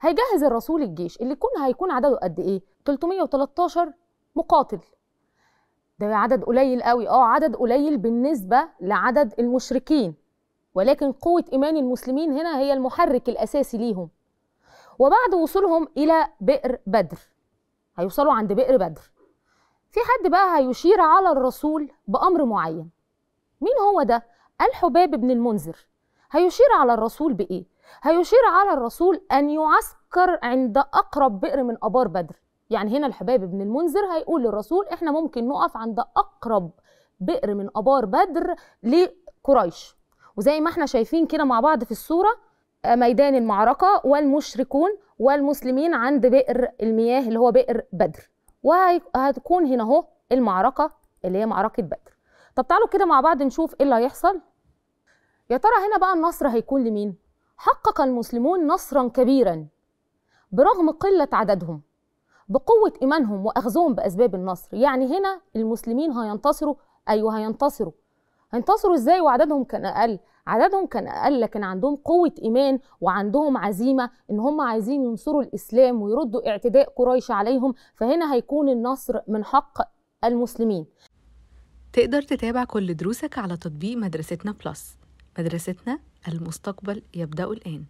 هيجهز الرسول الجيش اللي يكون هيكون عدده قد ايه 313 مقاتل ده عدد قليل قوي اه عدد قليل بالنسبه لعدد المشركين ولكن قوه ايمان المسلمين هنا هي المحرك الاساسي ليهم وبعد وصولهم الى بئر بدر هيوصلوا عند بئر بدر في حد بقى هيشير على الرسول بامر معين مين هو ده الحباب بن المنذر هيشير على الرسول بايه هيشير على الرسول أن يعسكر عند أقرب بئر من أبار بدر يعني هنا الحباب بن المنذر هيقول للرسول إحنا ممكن نقف عند أقرب بئر من أبار بدر لقريش وزي ما احنا شايفين كده مع بعض في الصورة ميدان المعركة والمشركون والمسلمين عند بئر المياه اللي هو بئر بدر وهتكون هنا اهو المعركة اللي هي معركة بدر طب تعالوا كده مع بعض نشوف ايه اللي هيحصل يا ترى هنا بقى النصر هيكون لمين حقق المسلمون نصرا كبيرا برغم قلة عددهم بقوة إيمانهم وأخذهم بأسباب النصر يعني هنا المسلمين هينتصروا أيوة هينتصروا هينتصروا إزاي وعددهم كان أقل عددهم كان أقل لكن عندهم قوة إيمان وعندهم عزيمة إن هم عايزين ينصروا الإسلام ويردوا اعتداء قريش عليهم فهنا هيكون النصر من حق المسلمين تقدر تتابع كل دروسك على تطبيق مدرستنا بلس مدرستنا المستقبل يبدأ الآن